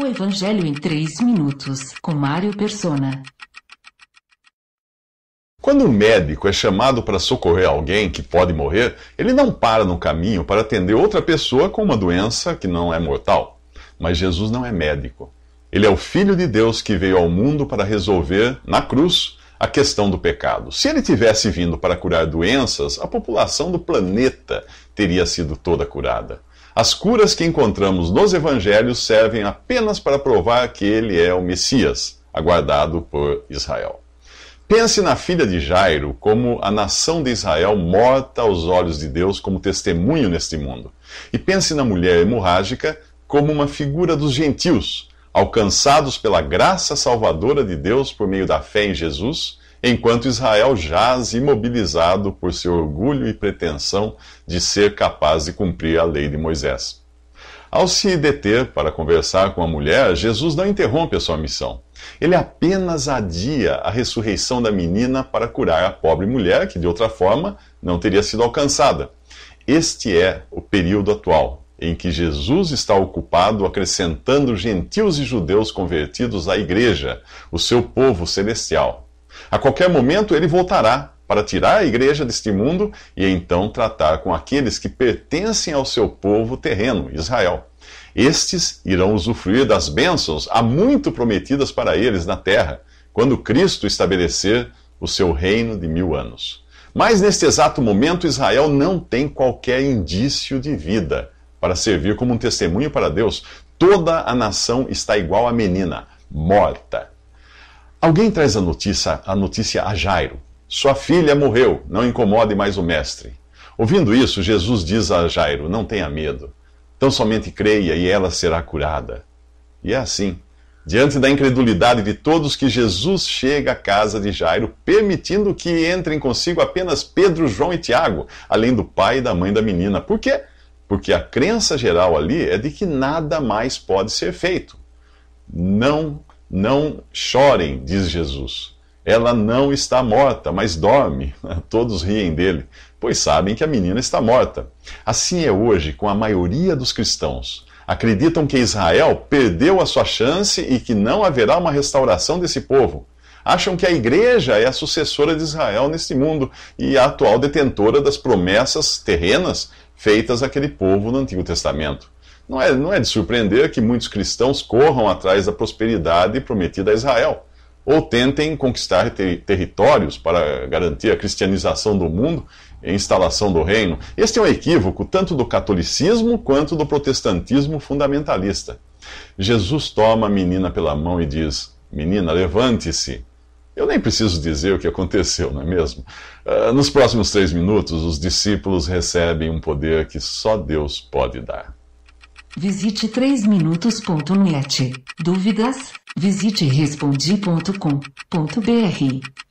O Evangelho em 3 minutos, com Mário Persona. Quando o médico é chamado para socorrer alguém que pode morrer, ele não para no caminho para atender outra pessoa com uma doença que não é mortal. Mas Jesus não é médico. Ele é o Filho de Deus que veio ao mundo para resolver, na cruz, a questão do pecado. Se ele tivesse vindo para curar doenças, a população do planeta teria sido toda curada. As curas que encontramos nos evangelhos servem apenas para provar que ele é o Messias, aguardado por Israel. Pense na filha de Jairo como a nação de Israel morta aos olhos de Deus como testemunho neste mundo. E pense na mulher hemorrágica como uma figura dos gentios, alcançados pela graça salvadora de Deus por meio da fé em Jesus enquanto Israel jaz imobilizado por seu orgulho e pretensão de ser capaz de cumprir a lei de Moisés. Ao se deter para conversar com a mulher, Jesus não interrompe a sua missão. Ele apenas adia a ressurreição da menina para curar a pobre mulher, que de outra forma não teria sido alcançada. Este é o período atual em que Jesus está ocupado acrescentando gentios e judeus convertidos à igreja, o seu povo celestial. A qualquer momento ele voltará para tirar a igreja deste mundo e então tratar com aqueles que pertencem ao seu povo terreno, Israel. Estes irão usufruir das bênçãos há muito prometidas para eles na terra, quando Cristo estabelecer o seu reino de mil anos. Mas neste exato momento, Israel não tem qualquer indício de vida para servir como um testemunho para Deus. Toda a nação está igual a menina, morta Alguém traz a notícia, a notícia a Jairo. Sua filha morreu, não incomode mais o mestre. Ouvindo isso, Jesus diz a Jairo: Não tenha medo, tão somente creia e ela será curada. E é assim, diante da incredulidade de todos, que Jesus chega à casa de Jairo, permitindo que entrem consigo apenas Pedro, João e Tiago, além do pai e da mãe da menina. Por quê? Porque a crença geral ali é de que nada mais pode ser feito. Não não chorem, diz Jesus. Ela não está morta, mas dorme. Todos riem dele, pois sabem que a menina está morta. Assim é hoje com a maioria dos cristãos. Acreditam que Israel perdeu a sua chance e que não haverá uma restauração desse povo. Acham que a igreja é a sucessora de Israel neste mundo e a atual detentora das promessas terrenas feitas àquele povo no Antigo Testamento. Não é, não é de surpreender que muitos cristãos corram atrás da prosperidade prometida a Israel, ou tentem conquistar ter territórios para garantir a cristianização do mundo e instalação do reino. Este é um equívoco tanto do catolicismo quanto do protestantismo fundamentalista. Jesus toma a menina pela mão e diz: Menina, levante-se. Eu nem preciso dizer o que aconteceu, não é mesmo? Uh, nos próximos três minutos, os discípulos recebem um poder que só Deus pode dar. Visite 3minutos.net. Dúvidas? Visite respondi.com.br.